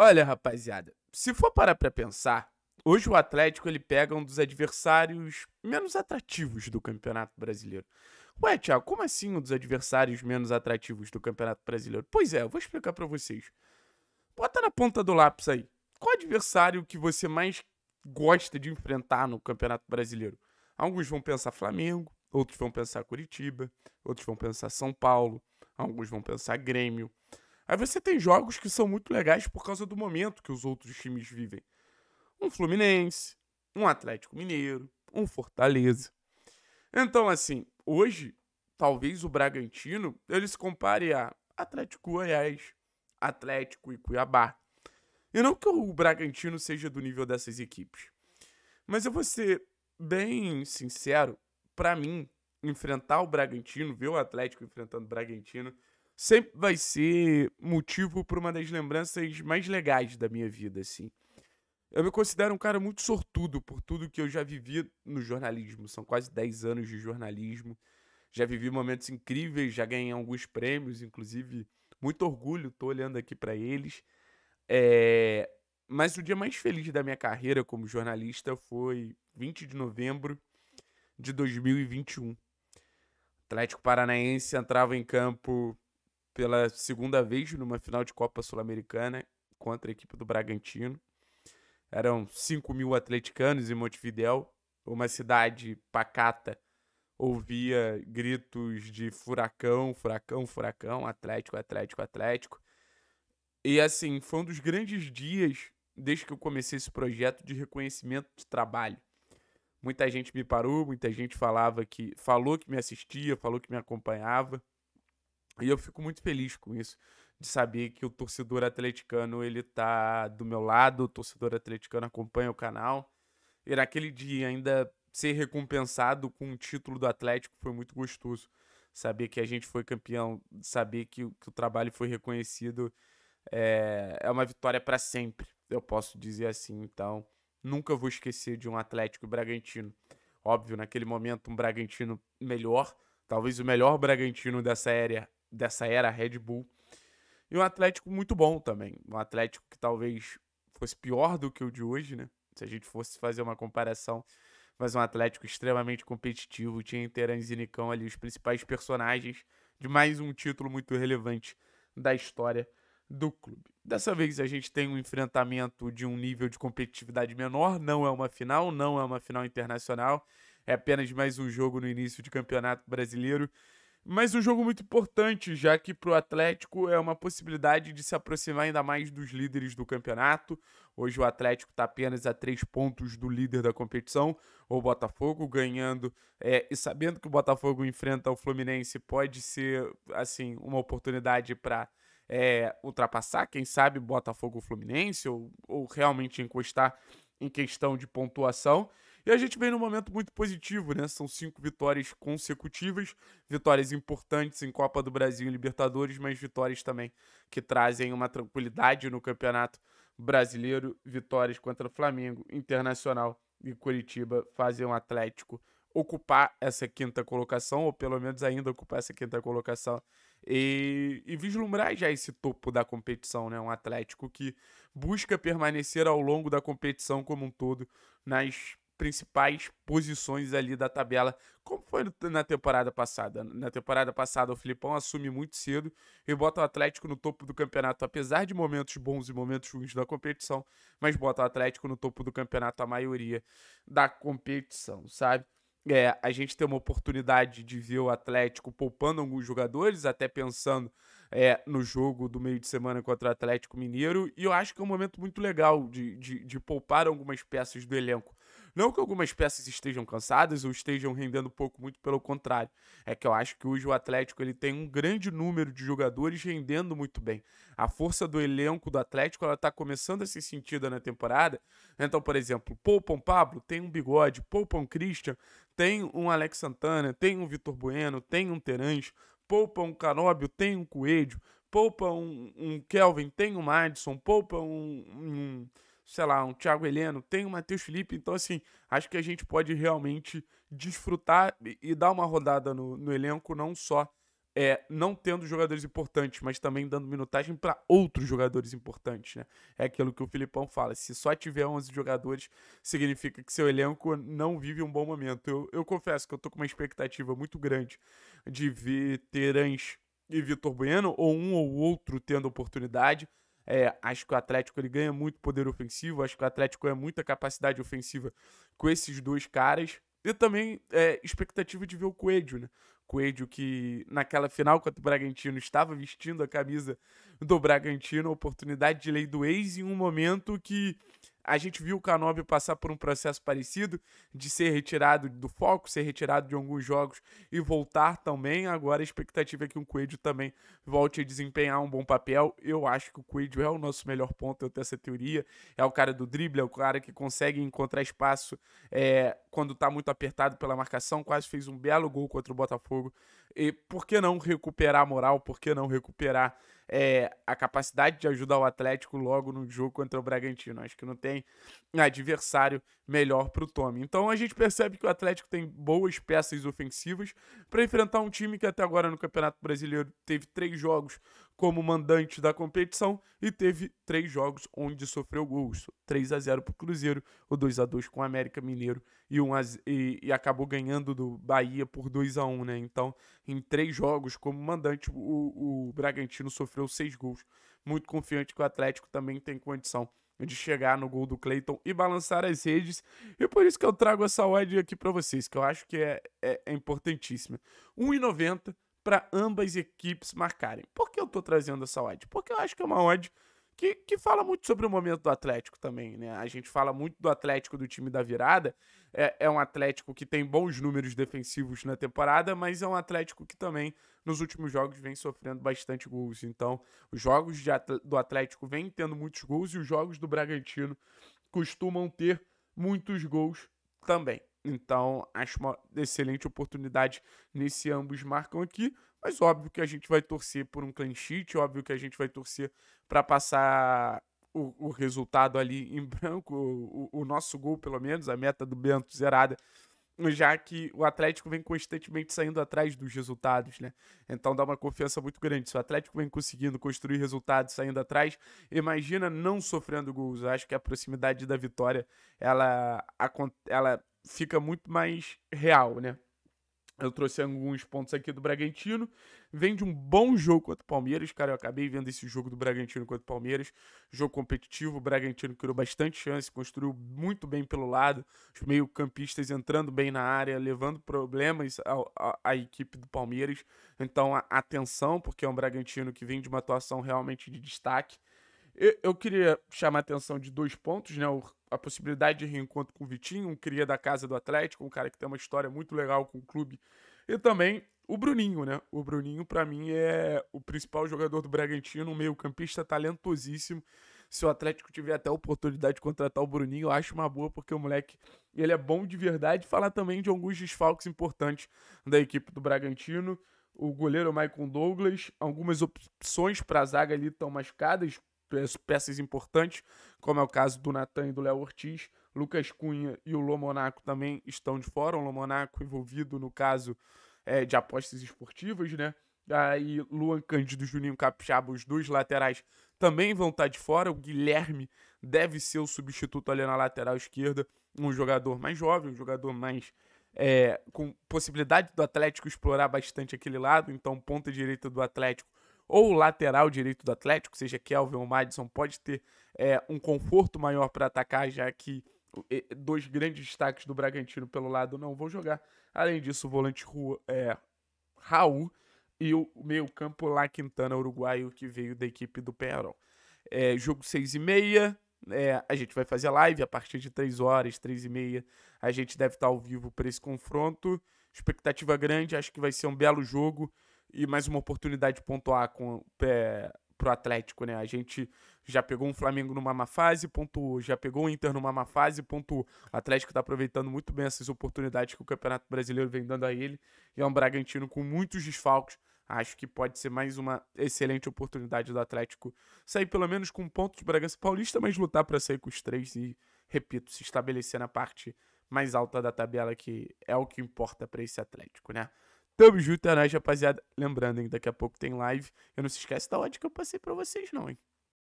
Olha, rapaziada, se for parar para pensar, hoje o Atlético ele pega um dos adversários menos atrativos do Campeonato Brasileiro. Ué, Thiago, como assim um dos adversários menos atrativos do Campeonato Brasileiro? Pois é, eu vou explicar para vocês. Bota na ponta do lápis aí. Qual adversário que você mais gosta de enfrentar no Campeonato Brasileiro? Alguns vão pensar Flamengo, outros vão pensar Curitiba, outros vão pensar São Paulo, alguns vão pensar Grêmio. Aí você tem jogos que são muito legais por causa do momento que os outros times vivem. Um Fluminense, um Atlético Mineiro, um Fortaleza. Então, assim, hoje, talvez o Bragantino ele se compare a Atlético Goiás, Atlético e Cuiabá. E não que o Bragantino seja do nível dessas equipes. Mas eu vou ser bem sincero, para mim, enfrentar o Bragantino, ver o Atlético enfrentando o Bragantino, sempre vai ser motivo para uma das lembranças mais legais da minha vida, assim. Eu me considero um cara muito sortudo por tudo que eu já vivi no jornalismo. São quase 10 anos de jornalismo. Já vivi momentos incríveis, já ganhei alguns prêmios, inclusive muito orgulho, tô olhando aqui para eles. É... Mas o dia mais feliz da minha carreira como jornalista foi 20 de novembro de 2021. Atlético Paranaense entrava em campo pela segunda vez numa final de Copa Sul-Americana contra a equipe do Bragantino. Eram 5 mil atleticanos em fidel uma cidade pacata. Ouvia gritos de furacão, furacão, furacão, Atlético, Atlético, Atlético. E assim, foi um dos grandes dias desde que eu comecei esse projeto de reconhecimento de trabalho. Muita gente me parou, muita gente falava que falou que me assistia, falou que me acompanhava. E eu fico muito feliz com isso, de saber que o torcedor atleticano ele tá do meu lado, o torcedor atleticano acompanha o canal. E naquele dia ainda ser recompensado com o título do Atlético foi muito gostoso. Saber que a gente foi campeão, saber que, que o trabalho foi reconhecido é, é uma vitória para sempre, eu posso dizer assim. Então, nunca vou esquecer de um Atlético Bragantino. Óbvio, naquele momento, um Bragantino melhor, talvez o melhor Bragantino dessa era, dessa era Red Bull. E um Atlético muito bom também. Um Atlético que talvez fosse pior do que o de hoje, né? Se a gente fosse fazer uma comparação. Mas um Atlético extremamente competitivo. Tinha Terãs e Zinicão ali, os principais personagens de mais um título muito relevante da história do clube. Dessa vez a gente tem um enfrentamento de um nível de competitividade menor, não é uma final, não é uma final internacional, é apenas mais um jogo no início de campeonato brasileiro mas um jogo muito importante, já que para o Atlético é uma possibilidade de se aproximar ainda mais dos líderes do campeonato. Hoje o Atlético está apenas a três pontos do líder da competição, o Botafogo, ganhando é, e sabendo que o Botafogo enfrenta o Fluminense pode ser assim uma oportunidade para é, ultrapassar, quem sabe Botafogo Fluminense ou, ou realmente encostar em questão de pontuação. E a gente vem num momento muito positivo, né? São cinco vitórias consecutivas, vitórias importantes em Copa do Brasil e Libertadores, mas vitórias também que trazem uma tranquilidade no campeonato brasileiro. Vitórias contra Flamengo, Internacional e Curitiba fazem o um Atlético ocupar essa quinta colocação, ou pelo menos ainda ocupar essa quinta colocação, e, e, vislumbrar já esse topo da competição, né? Um Atlético que busca permanecer ao longo da competição como um todo nas principais posições ali da tabela, como foi na temporada passada. Na temporada passada, o Filipão assume muito cedo e bota o Atlético no topo do campeonato, apesar de momentos bons e momentos ruins da competição, mas bota o Atlético no topo do campeonato a maioria da competição, sabe? É, a gente tem uma oportunidade de ver o Atlético poupando alguns jogadores, até pensando é, no jogo do meio de semana contra o Atlético Mineiro. E eu acho que é um momento muito legal de, de, de poupar algumas peças do elenco. Não que algumas peças estejam cansadas ou estejam rendendo pouco, muito pelo contrário. É que eu acho que hoje o Atlético ele tem um grande número de jogadores rendendo muito bem. A força do elenco do Atlético ela está começando a ser sentida na temporada. Então, por exemplo, poupam Pablo, tem um bigode, poupam Christian, tem um Alex Santana, tem um Vitor Bueno, tem um Terãs, poupam um Canóbio, tem um Coelho, poupa um, um Kelvin, tem um Madison, poupa um, um sei lá, um Thiago Heleno, tem o um Matheus Felipe, então assim, acho que a gente pode realmente desfrutar e dar uma rodada no, no elenco, não só é, não tendo jogadores importantes, mas também dando minutagem para outros jogadores importantes, né? É aquilo que o Filipão fala, se só tiver 11 jogadores, significa que seu elenco não vive um bom momento. Eu, eu confesso que eu tô com uma expectativa muito grande de ver Terãs e Vitor Bueno, ou um ou outro tendo oportunidade, é, acho que o Atlético ele ganha muito poder ofensivo, acho que o Atlético ganha muita capacidade ofensiva com esses dois caras. E também é, expectativa de ver o Coelho, né? Coelho que naquela final contra o Bragantino estava vestindo a camisa do Bragantino, oportunidade de lei do ex em um momento que a gente viu o Canóbio passar por um processo parecido de ser retirado do foco, ser retirado de alguns jogos e voltar também. Agora a expectativa é que o Coelho também volte a desempenhar um bom papel. Eu acho que o Coelho é o nosso melhor ponto, eu tenho essa teoria. É o cara do drible, é o cara que consegue encontrar espaço é, quando está muito apertado pela marcação. Quase fez um belo gol contra o Botafogo e por que não recuperar a moral? Por que não recuperar é, a capacidade de ajudar o Atlético logo no jogo contra o Bragantino. Acho que não tem adversário melhor para o Tommy. Então a gente percebe que o Atlético tem boas peças ofensivas para enfrentar um time que até agora no Campeonato Brasileiro teve três jogos como mandante da competição e teve três jogos onde sofreu gols: 3 a 0 para o Cruzeiro, o 2 a 2 com o América Mineiro e, um e, e, acabou ganhando do Bahia por 2 a 1 né? Então, em três jogos como mandante, o, o Bragantino sofreu seis gols. Muito confiante que o Atlético também tem condição de chegar no gol do Cleiton e balançar as redes. E por isso que eu trago essa odd aqui para vocês, que eu acho que é, é, é importantíssima. 1,90 para ambas equipes marcarem. Por que eu estou trazendo essa odd? Porque eu acho que é uma odd que, que fala muito sobre o momento do Atlético também, né? A gente fala muito do Atlético do time da virada. É, é um Atlético que tem bons números defensivos na temporada, mas é um Atlético que também, nos últimos jogos, vem sofrendo bastante gols. Então, os jogos atl do Atlético vêm tendo muitos gols e os jogos do Bragantino costumam ter muitos gols também. Então, acho uma excelente oportunidade nesse ambos marcam aqui. Mas óbvio que a gente vai torcer por um clean sheet, óbvio que a gente vai torcer para passar o, o, resultado ali em branco, o, o, nosso gol pelo menos, a meta do Bento zerada já que o Atlético vem constantemente saindo atrás dos resultados, né? Então dá uma confiança muito grande. Se o Atlético vem conseguindo construir resultados saindo atrás, imagina não sofrendo gols. Eu acho que a proximidade da vitória, ela, ela fica muito mais real, né? Eu trouxe alguns pontos aqui do Bragantino. Vem de um bom jogo contra o Palmeiras. Cara, eu acabei vendo esse jogo do Bragantino contra o Palmeiras. Jogo competitivo. O Bragantino criou bastante chance, construiu muito bem pelo lado. Os meio-campistas entrando bem na área, levando problemas à equipe do Palmeiras. Então, atenção, porque é um Bragantino que vem de uma atuação realmente de destaque. Eu, eu queria chamar a atenção de dois pontos, né? O, a possibilidade de reencontro com o Vitinho, um cria da casa do Atlético, um cara que tem uma história muito legal com o clube. E também o Bruninho, né? O Bruninho, para mim, é o principal jogador do Bragantino, um meio-campista talentosíssimo. Se o Atlético tiver até a oportunidade de contratar o Bruninho, eu acho uma boa, porque o moleque ele é bom de verdade. Falar também de alguns desfalques importantes da equipe do Bragantino. O goleiro Michael Douglas, algumas opções para a zaga ali estão machucadas peças importantes, como é o caso do Natan e do Léo Ortiz. Lucas Cunha e o Lomonaco também estão de fora. O Lomonaco envolvido no caso é, de apostas esportivas, né? Aí Luan Cândido e Juninho Capixaba, os dois laterais, também vão estar tá de fora. O Guilherme deve ser o substituto ali na lateral esquerda. Um jogador mais jovem, um jogador mais é, com possibilidade do Atlético explorar bastante aquele lado, então ponta direita do Atlético ou o lateral direito do Atlético, seja Kelvin ou Madison, pode ter é, um conforto maior para atacar, já que dois grandes destaques do Bragantino pelo lado não vão jogar. Além disso, o volante rua é Raul e o meio-campo La Quintana, uruguaio, que veio da equipe do Peron. É, jogo 6 e meia, é, a gente vai fazer live a partir de 3 horas, 3 e meia. A gente deve estar ao vivo para esse confronto. Expectativa grande, acho que vai ser um belo jogo e mais uma oportunidade de pontuar com, é, pro Atlético, né? A gente já pegou um Flamengo numa má fase, pontuou. Já pegou o Inter numa má fase, pontuou. O Atlético está aproveitando muito bem essas oportunidades que o Campeonato Brasileiro vem dando a ele. E é um Bragantino com muitos desfalques. Acho que pode ser mais uma excelente oportunidade do Atlético sair pelo menos com um ponto de Bragança Paulista, mas lutar para sair com os três e, repito, se estabelecer na parte mais alta da tabela, que é o que importa para esse Atlético, né? Tamo junto, é nóis, rapaziada. Lembrando, hein, daqui a pouco tem live. Eu não se esquece da ódio que eu passei pra vocês, não, hein.